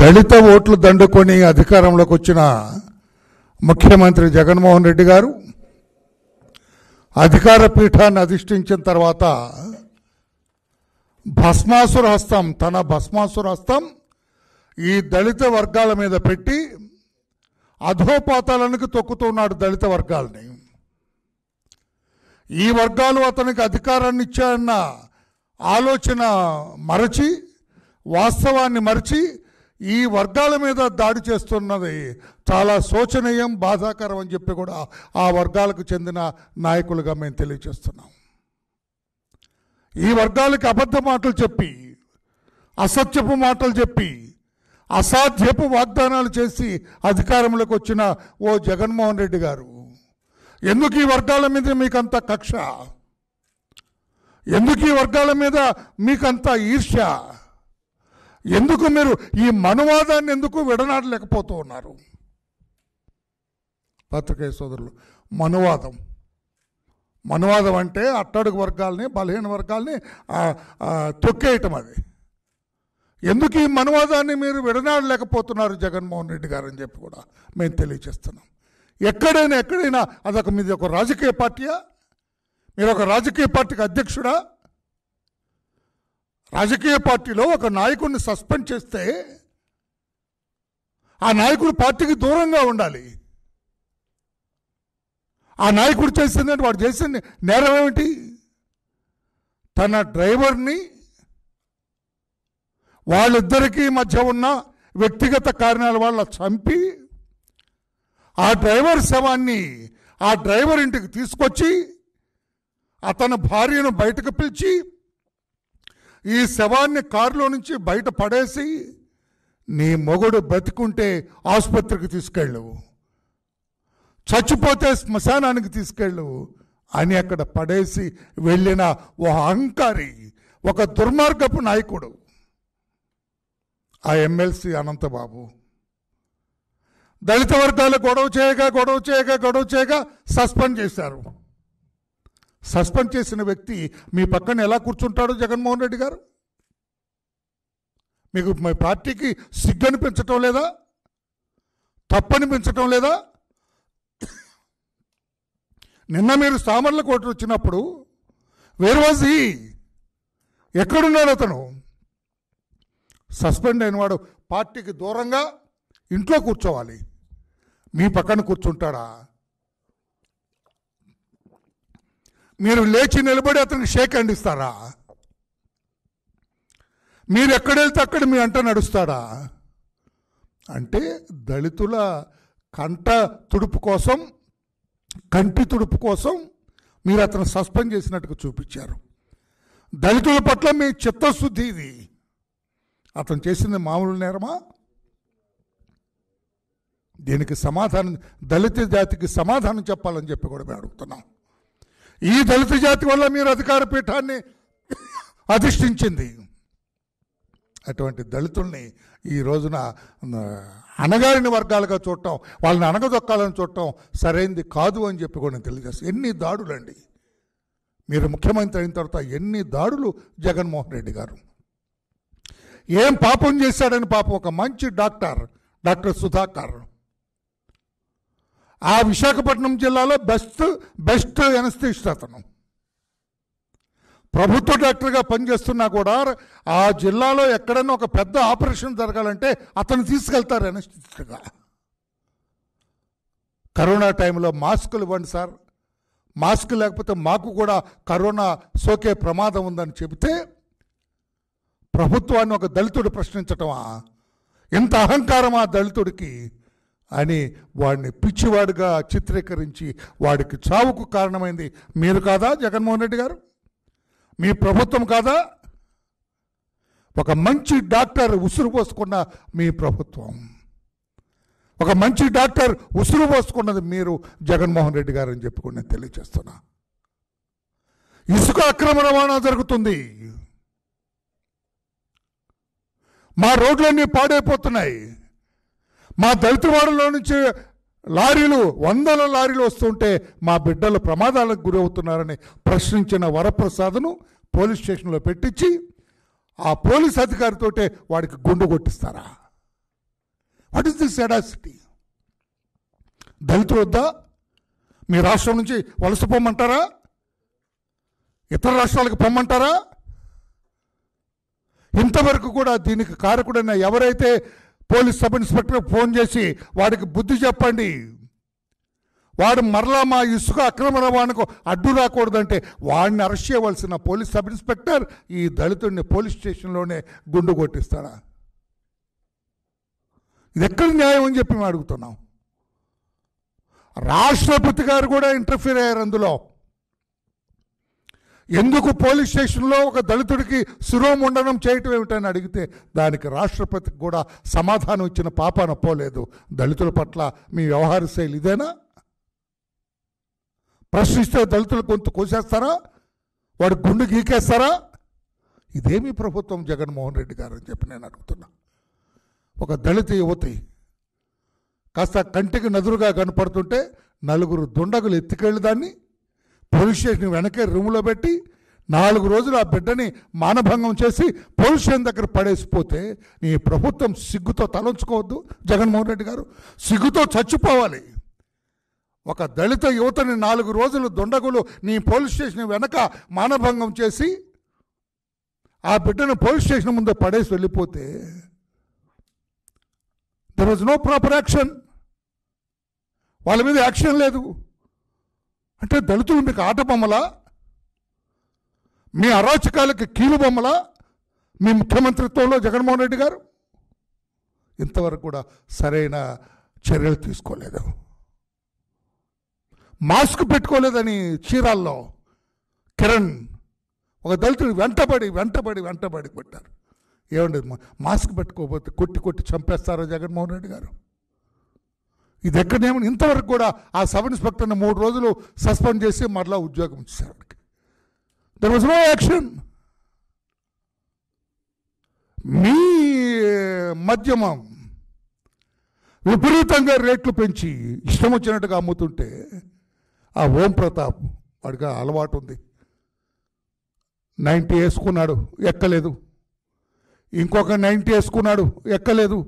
దళిత ఓట్లు దండుకొని అధికారంలోకి వచ్చిన ముఖ్యమంత్రి జగన్మోహన్ రెడ్డి గారు అధికార పీఠాన్ని అధిష్ఠించిన తర్వాత భస్మాసుర హస్తం తన భస్మాసుర హస్తం ఈ దళిత వర్గాల మీద పెట్టి అధోపాతాలనికి తొక్కుతున్నాడు దళిత వర్గాలని ఈ వర్గాలు అతనికి అధికారాన్ని ఇచ్చాయన్న ఆలోచన మరచి వాస్తవాన్ని మరచి ఈ వర్గాల మీద దాడి చేస్తున్నది చాలా శోచనీయం బాధాకరం అని చెప్పి కూడా ఆ వర్గాలకు చెందిన నాయకులుగా మేము తెలియజేస్తున్నాం ఈ వర్గాలకి అబద్ధ మాటలు చెప్పి అసత్యపు మాటలు చెప్పి అసాధ్యపు వాగ్దానాలు చేసి అధికారంలోకి వచ్చిన ఓ జగన్మోహన్ రెడ్డి గారు ఎందుకు ఈ వర్గాల మీద మీకంత కక్ష ఎందుకు ఈ వర్గాల మీద మీకంత ఈర్ష్య ఎందుకు మీరు ఈ మనువాదాన్ని ఎందుకు విడనాడలేకపోతూ ఉన్నారు పత్రికే సోదరులు మనువాదం మనువాదం అంటే అట్టడుగు వర్గాల్ని బలహీన వర్గాల్ని తొక్కేయటం అది ఎందుకు ఈ మనువాదాన్ని మీరు విడనాడలేకపోతున్నారు జగన్మోహన్ రెడ్డి గారు అని చెప్పి కూడా మేము తెలియజేస్తున్నాం ఎక్కడైనా ఎక్కడైనా అదొక మీది ఒక రాజకీయ పార్టీయా మీరు ఒక రాజకీయ పార్టీకి అధ్యక్షుడా రాజకీయ పార్టీలో ఒక నాయకుడిని సస్పెండ్ చేస్తే ఆ నాయకుడు పార్టీకి దూరంగా ఉండాలి ఆ నాయకుడు చేసిందంటే వాడు చేసింది నేరం ఏమిటి తన డ్రైవర్ని వాళ్ళిద్దరికీ మధ్య ఉన్న వ్యక్తిగత కారణాల వల్ల చంపి ఆ డ్రైవర్ శవాన్ని ఆ డ్రైవర్ ఇంటికి తీసుకొచ్చి అతను భార్యను బయటకు పిలిచి ఈ శవాన్ని కారులో నుంచి బయట పడేసి నీ మొగుడు బతికుంటే ఆసుపత్రికి తీసుకెళ్ళవు చచ్చిపోతే శ్మశానానికి తీసుకెళ్ళవు అని అక్కడ పడేసి వెళ్ళిన ఓ అహంకారి ఒక దుర్మార్గపు నాయకుడు ఆ ఎమ్మెల్సీ అనంతబాబు దళిత వర్గాలు గొడవ చేయగా గొడవ చేయగా గొడవ చేయగా సస్పెండ్ చేశారు సస్పెండ్ చేసిన వ్యక్తి మీ పక్కన ఎలా కూర్చుంటాడు జగన్మోహన్ రెడ్డి గారు మీకు మీ పార్టీకి సిగ్గని పెంచటం లేదా తప్పని పెంచటం లేదా నిన్న మీరు సామర్ల కోట వచ్చినప్పుడు వేర్ ఎక్కడున్నాడు అతను సస్పెండ్ అయినవాడు పార్టీకి దూరంగా ఇంట్లో కూర్చోవాలి మీ పక్కన కూర్చుంటాడా మీరు లేచి నిలబడి అతనికి షేక్ హ్యాండ్ ఇస్తారా మీరు ఎక్కడెళ్తే అక్కడ మీ అంట నడుస్తాడా అంటే దళితుల కంట తుడుపు కోసం కంటి తుడుపు కోసం మీరు అతను సస్పెండ్ చేసినట్టుగా చూపించారు దళితుల పట్ల మీ చిత్తశుద్ధి ఇది అతను చేసింది మామూలు నేరమా దీనికి సమాధానం దళిత జాతికి సమాధానం చెప్పాలని చెప్పి కూడా మేము అడుగుతున్నాం ఈ దళిత జాతి వల్ల మీరు అధికార పీఠాన్ని అధిష్ఠించింది అటువంటి దళితుల్ని ఈ రోజున అనగారిన వర్గాలుగా చూడటం వాళ్ళని అనగదొక్కాలని చూడటం సరైంది కాదు అని చెప్పి కూడా నేను తెలియజేస్తాను ఎన్ని దాడులండి మీరు ముఖ్యమంత్రి అయిన తర్వాత ఎన్ని దాడులు జగన్మోహన్ రెడ్డి గారు ఏం పాపం చేశాడని పాపం ఒక మంచి డాక్టర్ డాక్టర్ సుధాకర్ ఆ విశాఖపట్నం జిల్లాలో బెస్ట్ బెస్ట్ ఎనస్థిస్ట్ అతను ప్రభుత్వ డాక్టర్గా పనిచేస్తున్నా కూడా ఆ జిల్లాలో ఎక్కడైనా ఒక పెద్ద ఆపరేషన్ జరగాలంటే అతను తీసుకెళ్తారు ఎనస్థిస్ట్గా కరోనా టైంలో మాస్కులు ఇవ్వండి సార్ మాస్క్ లేకపోతే మాకు కూడా కరోనా సోకే ప్రమాదం ఉందని చెబితే ప్రభుత్వాన్ని ఒక దళితుడు ప్రశ్నించటమా ఇంత అహంకారమా దళితుడికి అని వాడిని పిచ్చివాడుగా చిత్రీకరించి వాడికి చావుకు కారణమైంది మీరు కాదా జగన్మోహన్ రెడ్డి గారు మీ ప్రభుత్వం కాదా ఒక మంచి డాక్టర్ ఉసురు పోసుకున్న మీ ప్రభుత్వం ఒక మంచి డాక్టర్ ఉసురు పోసుకున్నది మీరు జగన్మోహన్ రెడ్డి గారు అని చెప్పుకుని నేను తెలియజేస్తున్నా ఇసుక అక్రమ రవాణా జరుగుతుంది మా రోడ్లన్నీ పాడైపోతున్నాయి మా దళితవాడలో నుంచి లారీలు వందల లారీలు వస్తుంటే మా బిడ్డలు ప్రమాదాలకు గురవుతున్నారని ప్రశ్నించిన వరప్రసాద్ను పోలీస్ స్టేషన్లో పెట్టించి ఆ పోలీస్ అధికారితోటే వాడికి గుండు కొట్టిస్తారా వాట్ ఈస్ దిస్ ఎడాసిటీ దళితు వద్దా మీ రాష్ట్రం నుంచి వలస పొమ్మంటారా ఇతర రాష్ట్రాలకు పొమ్మంటారా ఇంతవరకు కూడా దీనికి కారకుడైన ఎవరైతే పోలీస్ సబ్ ఇన్స్పెక్టర్ ఫోన్ చేసి వాడికి బుద్ధి చెప్పండి వాడు మరలా మా ఇసుక అక్రమ రవాణాకు అడ్డు రాకూడదంటే వాడిని అరెస్ట్ చేయవలసిన పోలీస్ సబ్ ఇన్స్పెక్టర్ ఈ దళితుడిని పోలీస్ స్టేషన్లోనే గుండు కొట్టిస్తాడా ఇది ఎక్కడ న్యాయం అని చెప్పి మేము అడుగుతున్నాం రాష్ట్రపతి గారు కూడా ఇంటర్ఫీర్ అయ్యారు అందులో ఎందుకు పోలీస్ స్టేషన్లో ఒక దళితుడికి శిరోముండనం చేయటం ఏమిటని అడిగితే దానికి రాష్ట్రపతికి కూడా సమాధానం ఇచ్చిన పాప పోలేదు దళితుల పట్ల మీ వ్యవహార శైలి ఇదేనా ప్రశ్నిస్తే దళితులు కొంత కోసేస్తారా వాడు గుండు గీకేస్తారా ఇదేమి ప్రభుత్వం జగన్మోహన్ రెడ్డి గారు అని చెప్పి నేను అడుగుతున్నా ఒక దళిత యువతి కాస్త కంటికి నదురుగా కనపడుతుంటే నలుగురు దుండగులు ఎత్తికెళ్ళి దాన్ని పోలీస్ స్టేషన్ వెనకే రూమ్లో పెట్టి నాలుగు రోజులు ఆ బిడ్డని మానభంగం చేసి పోలీస్ స్టేషన్ దగ్గర పడేసిపోతే నీ ప్రభుత్వం సిగ్గుతో తలంచుకోవద్దు జగన్మోహన్ రెడ్డి గారు సిగ్గుతో చచ్చిపోవాలి ఒక దళిత యువతని నాలుగు రోజులు దుండగులు నీ పోలీస్ స్టేషన్ వెనక మానభంగం చేసి ఆ బిడ్డను పోలీస్ స్టేషన్ ముందు పడేసి వెళ్ళిపోతే there was no proper action వాళ్ళ మీద యాక్షన్ లేదు అంటే దళితులు మీకు ఆట బొమ్మలా మీ అరాచకాలకి కీలు బొమ్మలా మీ ముఖ్యమంత్రిత్వంలో జగన్మోహన్ రెడ్డి గారు ఇంతవరకు కూడా సరైన చర్యలు తీసుకోలేదు మాస్క్ పెట్టుకోలేదని చీరాల్లో కిరణ్ ఒక దళితుడు వెంటబడి వెంటబడి వెంటబడి కొట్టారు ఏమండదు మాస్క్ పెట్టుకోకపోతే కొట్టి కొట్టి చంపేస్తారా జగన్మోహన్ రెడ్డి గారు ఇది ఎక్కడనేమో ఇంతవరకు కూడా ఆ సబ్ ఇన్స్పెక్టర్ని మూడు రోజులు సస్పెండ్ చేసి మరలా ఉద్యోగం ఇచ్చారు వాడికి దర్ వాజ్ నో యాక్షన్ మీ మద్యమం విపరీతంగా రేట్లు పెంచి ఇష్టం వచ్చినట్టుగా అమ్ముతుంటే ఆ ఓం ప్రతాప్ వాడికి అలవాటు ఉంది నైంటీ వేసుకున్నాడు ఎక్కలేదు ఇంకొక నైంటీ వేసుకున్నాడు ఎక్కలేదు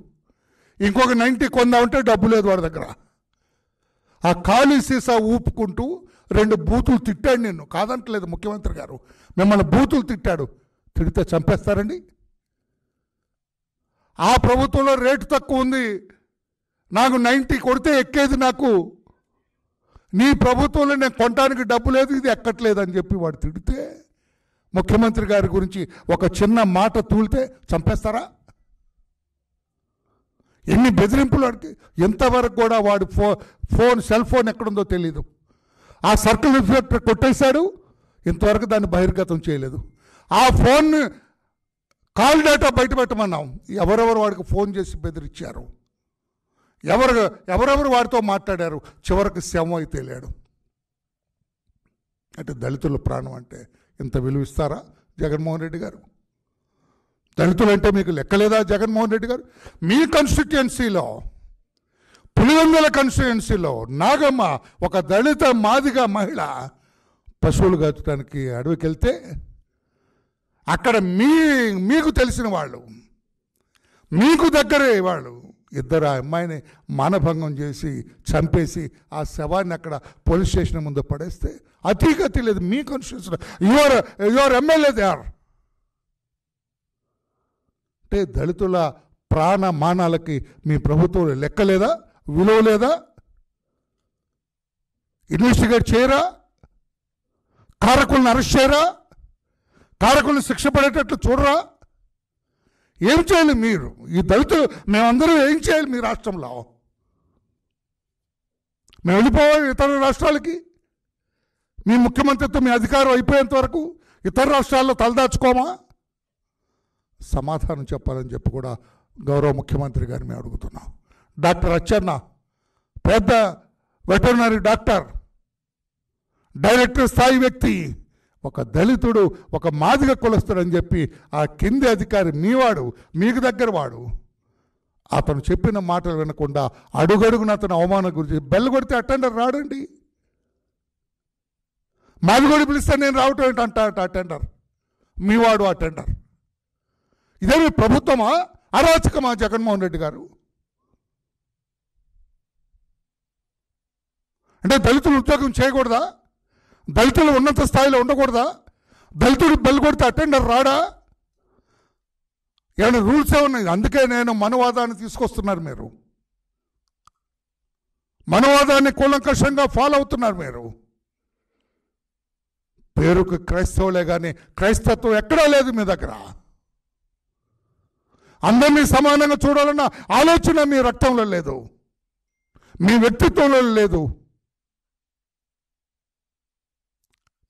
ఇంకొక నైంటీ కొందామంటే డబ్బు లేదు వాడి దగ్గర ఆ ఖాళీ సీసా ఊపుకుంటూ రెండు బూతులు తిట్టాడు నిన్ను కాదంటలేదు ముఖ్యమంత్రి గారు మిమ్మల్ని బూతులు తిట్టాడు తిడితే చంపేస్తారండి ఆ ప్రభుత్వంలో రేటు తక్కువ ఉంది నాకు నైంటీ కొడితే ఎక్కేది నాకు నీ ప్రభుత్వంలో నేను కొనడానికి డబ్బు లేదు ఇది ఎక్కట్లేదు అని చెప్పి వాడు తిడితే ముఖ్యమంత్రి గారి గురించి ఒక చిన్న మాట తూలితే చంపేస్తారా ఎన్ని బెదిరింపులు అడిగి ఎంతవరకు కూడా వాడు ఫో ఫోన్ సెల్ ఫోన్ ఎక్కడుందో తెలియదు ఆ సర్కిల్ ఇన్స్పెక్టర్ కొట్టేశాడు ఇంతవరకు దాన్ని బహిర్గతం చేయలేదు ఆ ఫోన్ కాల్ డేటా బయట పెట్టమన్నాం ఎవరెవరు వాడికి ఫోన్ చేసి బెదిరించారు ఎవరు ఎవరెవరు వాడితో మాట్లాడారు చివరికి శవం అయితే తేలాడు అంటే దళితుల ప్రాణం అంటే ఇంత విలువిస్తారా జగన్మోహన్ రెడ్డి గారు దళితులు అంటే మీకు లెక్కలేదా జగన్మోహన్ రెడ్డి గారు మీ కాన్స్టిట్యుయెన్సీలో పులివెందుల కాన్స్టిట్యుయెన్సీలో నాగమ్మ ఒక దళిత మాదిగ మహిళ పశువులు గతడానికి అడవికి వెళ్తే అక్కడ మీ మీకు తెలిసిన వాళ్ళు మీకు దగ్గరే వాళ్ళు ఇద్దరు ఆ అమ్మాయిని మానభంగం చేసి చంపేసి ఆ శవాన్ని అక్కడ పోలీస్ స్టేషన్ ముందు పడేస్తే అతిగతి లేదు మీ constitution your your MLA they are అంటే దళితుల ప్రాణ మానాలకి మీ ప్రభుత్వం లెక్కలేదా విలువ లేదా ఇన్వెస్టిగేట్ చేయరా కారకులను అరెస్ట్ చేయరా కారకులను శిక్ష పడేటట్లు చూడరా ఏం చేయాలి మీరు ఈ దళితులు మేమందరం ఏం చేయాలి మీ రాష్ట్రంలో మేము వెళ్ళిపోవాలి ఇతర రాష్ట్రాలకి మీ ముఖ్యమంత్రితో మీ అధికారం అయిపోయేంత వరకు ఇతర రాష్ట్రాల్లో తలదాచుకోమా సమాధానం చెప్పాలని చెప్పి కూడా గౌరవ ముఖ్యమంత్రి గారిని మేము అడుగుతున్నాం డాక్టర్ అచ్చన్న పెద్ద వెటర్నరీ డాక్టర్ డైరెక్టర్ స్థాయి వ్యక్తి ఒక దళితుడు ఒక మాదిగ కులస్తుడని చెప్పి ఆ కింది అధికారి మీవాడు మీకు దగ్గర వాడు అతను చెప్పిన మాటలు వినకుండా అడుగడుగున అతను అవమానం గురించి బెల్ కొడితే అటెండర్ రాడండి మాదిగోడి పిలిస్తే నేను రావటం ఏంటంట అటెండర్ మీవాడు అటెండర్ ఇదేమి ప్రభుత్వమా అరాచకమా జగన్మోహన్ రెడ్డి గారు అంటే దళితులు ఉద్యోగం చేయకూడదా దళితులు ఉన్నత స్థాయిలో ఉండకూడదా దళితుడు బెల్ కొడితే అటెండర్ రాడా ఏమైనా రూల్స్ ఏమన్నాయి అందుకే నేను మనవాదాన్ని తీసుకొస్తున్నారు మీరు మనవాదాన్ని కూలంకషంగా ఫాలో అవుతున్నారు మీరు పేరుకు క్రైస్తవులే కానీ క్రైస్తత్వం ఎక్కడా లేదు మీ దగ్గర అందరినీ సమానంగా చూడాలన్న ఆలోచన మీ రక్తంలో లేదు మీ వ్యక్తిత్వంలో లేదు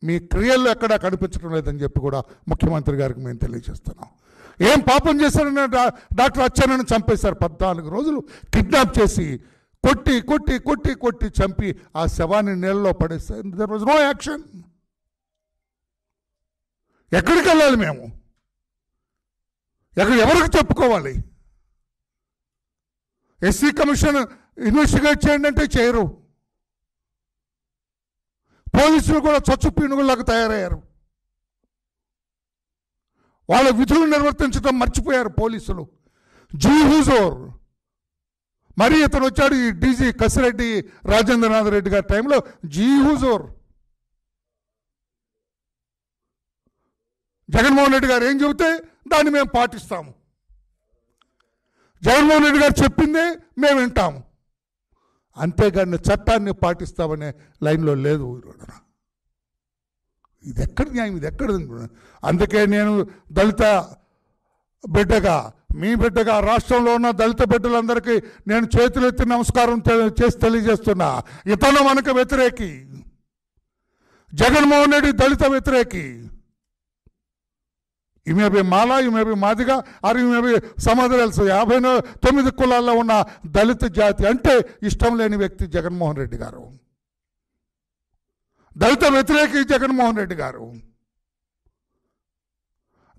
మీ క్రియల్లో ఎక్కడా కనిపించడం లేదని చెప్పి కూడా ముఖ్యమంత్రి గారికి మేము తెలియజేస్తున్నాం ఏం పాపం చేశారని డాక్టర్ అచ్చెన్నను చంపేశారు పద్నాలుగు రోజులు కిడ్నాప్ చేసి కొట్టి కొట్టి కొట్టి కొట్టి చంపి ఆ శవాన్ని నీళ్ళలో పడేస్తారు దర్ వాజ్ నో యాక్షన్ ఎక్కడికి వెళ్ళాలి మేము ఎక్కడ ఎవరికి చెప్పుకోవాలి ఎస్సీ కమిషన్ ఇన్వెస్టిగేట్ చేయండి అంటే చేయరు పోలీసులు కూడా చచ్చు పీనుగుళ్ళకు తయారయ్యారు వాళ్ళ విధులు నిర్వర్తించడం మర్చిపోయారు పోలీసులు జీ హుజోర్ మరి ఇతను వచ్చాడు ఈ డీజీ కసిరెడ్డి రాజేంద్రనాథ్ రెడ్డి గారి టైంలో జీ జగన్మోహన్ రెడ్డి గారు ఏం చెబితే దాన్ని మేము పాటిస్తాము జగన్మోహన్ రెడ్డి గారు చెప్పిందే మేము వింటాము అంతేగాని చట్టాన్ని పాటిస్తామనే లైన్లో లేదు ఇది ఎక్కడ న్యాయం ఇది ఎక్కడ అందుకే నేను దళిత బిడ్డగా మీ బిడ్డగా రాష్ట్రంలో ఉన్న దళిత బిడ్డలందరికీ నేను చేతులెత్తి నమస్కారం చేసి తెలియజేస్తున్నా ఇతను మనకు వ్యతిరేకి జగన్మోహన్ రెడ్డి దళిత వ్యతిరేకి you may be Mala you may be Madiga are you may be సమాధులెల్స్ యాభై తొమ్మిది కులాల్లో ఉన్న దళిత జాతి అంటే ఇష్టం లేని వ్యక్తి జగన్మోహన్ రెడ్డి గారు దళిత వ్యతిరేకి జగన్మోహన్ రెడ్డి గారు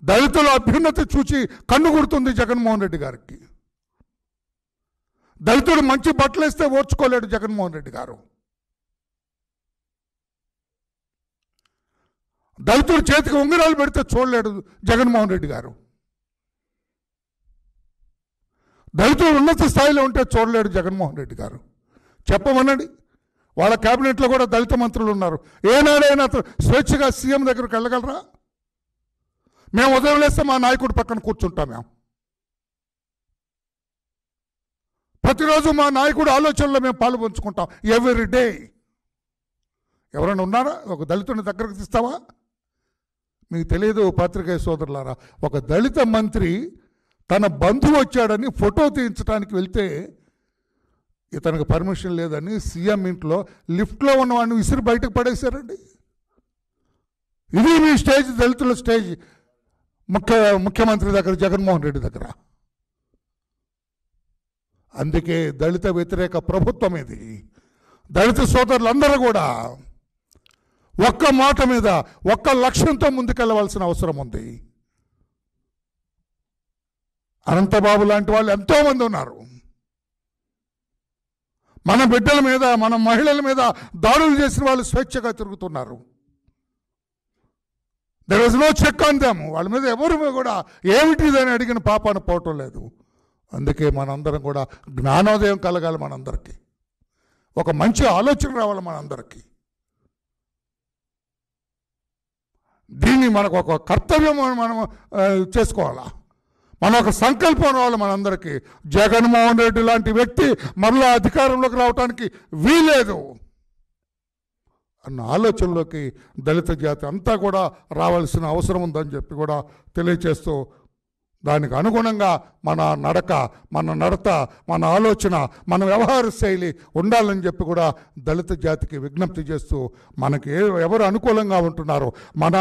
దళితుల అభ్యున్నతి చూచి కన్నుగుడుతుంది జగన్మోహన్ రెడ్డి గారికి దళితుడు మంచి బట్టలు వేస్తే ఓర్చుకోలేడు జగన్మోహన్ రెడ్డి గారు దళితుల చేతికి ఉంగరాలు పెడితే చూడలేడు జగన్మోహన్ రెడ్డి గారు దళితులు ఉన్నత స్థాయిలో ఉంటే చూడలేడు జగన్మోహన్ రెడ్డి గారు చెప్పమనండి వాళ్ళ క్యాబినెట్లో కూడా దళిత మంత్రులు ఉన్నారు ఏనాడైనా స్వేచ్ఛగా సీఎం దగ్గరకు వెళ్ళగలరా మేము ఉదయం లేస్తే మా నాయకుడి పక్కన కూర్చుంటాం మేము ప్రతిరోజు మా నాయకుడు ఆలోచనలో మేము పాలు పంచుకుంటాం ఎవ్రీ డే ఎవరైనా ఉన్నారా ఒక దళితుని దగ్గరకు తీస్తావా మీకు తెలియదు పాత్రికేయ సోదరులారా ఒక దళిత మంత్రి తన బంధువు వచ్చాడని ఫోటో తీయించడానికి వెళ్తే ఇతనికి పర్మిషన్ లేదని సీఎం ఇంట్లో లిఫ్ట్లో ఉన్నవాడిని విసిరి బయటకు పడేశారండి ఇది మీ స్టేజ్ దళితుల స్టేజ్ ముఖ్య ముఖ్యమంత్రి దగ్గర జగన్మోహన్ రెడ్డి దగ్గర అందుకే దళిత వ్యతిరేక ప్రభుత్వం ఇది దళిత సోదరులందరూ కూడా ఒక్క మాట మీద ఒక్క లక్ష్యంతో ముందుకెళ్ళవలసిన అవసరం ఉంది అనంతబాబు లాంటి వాళ్ళు ఎంతోమంది ఉన్నారు మన బిడ్డల మీద మన మహిళల మీద దాడులు చేసిన వాళ్ళు స్వేచ్ఛగా తిరుగుతున్నారు there was no check on వాళ్ళ మీద ఎవరు కూడా ఏమిటిదని అడిగిన పాపాను పోవటం లేదు అందుకే మనందరం కూడా జ్ఞానోదయం కలగాలి మనందరికీ ఒక మంచి ఆలోచన రావాలి మనందరికీ దీన్ని మనకు ఒక కర్తవ్యం మనం చేసుకోవాలా మన ఒక సంకల్పం రావాలి మనందరికీ జగన్మోహన్ రెడ్డి లాంటి వ్యక్తి మరలా అధికారంలోకి రావటానికి వీలేదు అన్న ఆలోచనలోకి దళిత జాతి అంతా కూడా రావాల్సిన అవసరం ఉందని చెప్పి కూడా తెలియచేస్తూ దానికి అనుగుణంగా మన నడక మన నడత మన ఆలోచన మన వ్యవహార శైలి ఉండాలని చెప్పి కూడా దళిత జాతికి విజ్ఞప్తి చేస్తూ మనకి ఎవరు అనుకూలంగా ఉంటున్నారో మన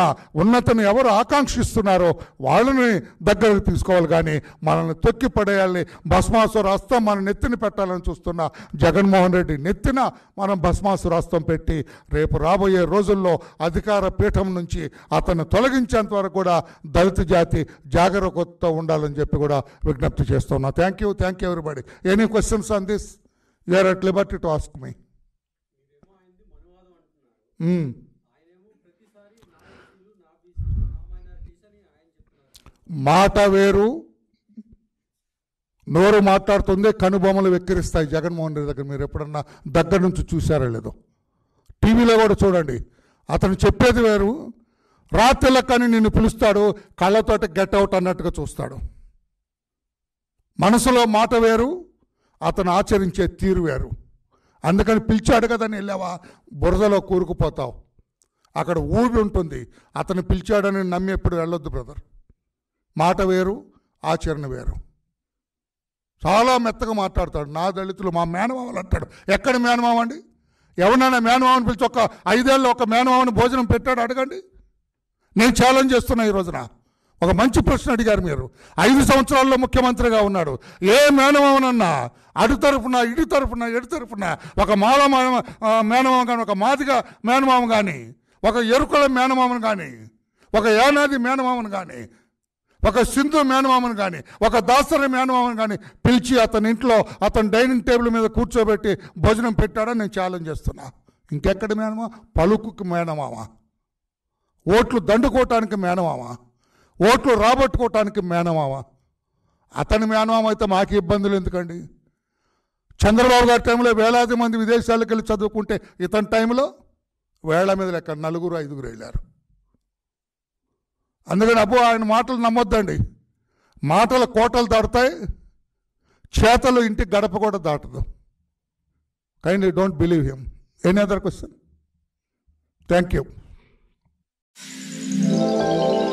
ఉన్నతను ఎవరు ఆకాంక్షిస్తున్నారో వాళ్ళని దగ్గరకు తీసుకోవాలి కానీ మనల్ని తొక్కి భస్మాసుర భస్మాసురాస్తం మన నెత్తిని పెట్టాలని చూస్తున్న జగన్మోహన్ రెడ్డి నెత్తిన మనం భస్మాసురాస్తం పెట్టి రేపు రాబోయే రోజుల్లో అధికార పీఠం నుంచి అతను తొలగించేంత వరకు కూడా దళిత జాతి జాగరూకత ఉండాలని చెప్పి కూడా విజ్ఞప్తి చేస్తున్నా thank you thank you everybody any questions on this you are at liberty to ask మీ మాట వేరు నోరు మాట్లాడుతుంది కనుబొమ్మలు వెక్కిరిస్తాయి జగన్మోహన్ రెడ్డి దగ్గర మీరు ఎప్పుడన్నా దగ్గర నుంచి చూసారా లేదో టీవీలో కూడా చూడండి అతను చెప్పేది వేరు అని నిన్ను పిలుస్తాడు కళ్ళతోటి అవుట్ అన్నట్టుగా చూస్తాడు మనసులో మాట వేరు అతను ఆచరించే తీరు వేరు అందుకని పిలిచాడు కదా నేను వెళ్ళావా బురదలో కూరుకుపోతావు అక్కడ ఊబి ఉంటుంది అతను పిలిచాడని నమ్మి ఎప్పుడు వెళ్ళొద్దు బ్రదర్ మాట వేరు ఆచరణ వేరు చాలా మెత్తగా మాట్లాడతాడు నా దళితులు మా మేనమామలు అంటాడు ఎక్కడ మేనమామ అండి ఎవరినైనా మేనమామని పిలిచి ఒక ఐదేళ్ళు ఒక మేనమావని భోజనం పెట్టాడు అడగండి నేను ఛాలెంజ్ చేస్తున్నా ఈ రోజున ఒక మంచి ప్రశ్న అడిగారు మీరు ఐదు సంవత్సరాల్లో ముఖ్యమంత్రిగా ఉన్నాడు ఏ మేనమామనన్నా అటు తరఫున ఇటు తరఫున ఎటు తరఫున ఒక మాల మేనమామ కానీ ఒక మాదిగా మేనమామ కానీ ఒక ఎరుకల మేనమామను కానీ ఒక ఏనాది మేనమామను కానీ ఒక సింధు మేనమామను కానీ ఒక దాసరి మేనమామను కానీ పిలిచి అతని ఇంట్లో అతని డైనింగ్ టేబుల్ మీద కూర్చోబెట్టి భోజనం పెట్టాడని నేను ఛాలెంజ్ చేస్తున్నా ఇంకెక్కడ మేనమా పలుకుకి మేనమామ ఓట్లు దండుకోవటానికి మేనమావా ఓట్లు రాబట్టుకోవటానికి మేనమావా అతని మేనమామ అయితే మాకు ఇబ్బందులు ఎందుకండి చంద్రబాబు గారి టైంలో వేలాది మంది విదేశాలకు వెళ్ళి చదువుకుంటే ఇతని టైంలో వేళ మీద లెక్క నలుగురు ఐదుగురు వెళ్ళారు అందుకని అబ్బో ఆయన మాటలు నమ్మొద్దండి మాటలు కోటలు దాటుతాయి చేతలు ఇంటికి గడప కూడా దాటదు kindly don't believe him any other question thank you you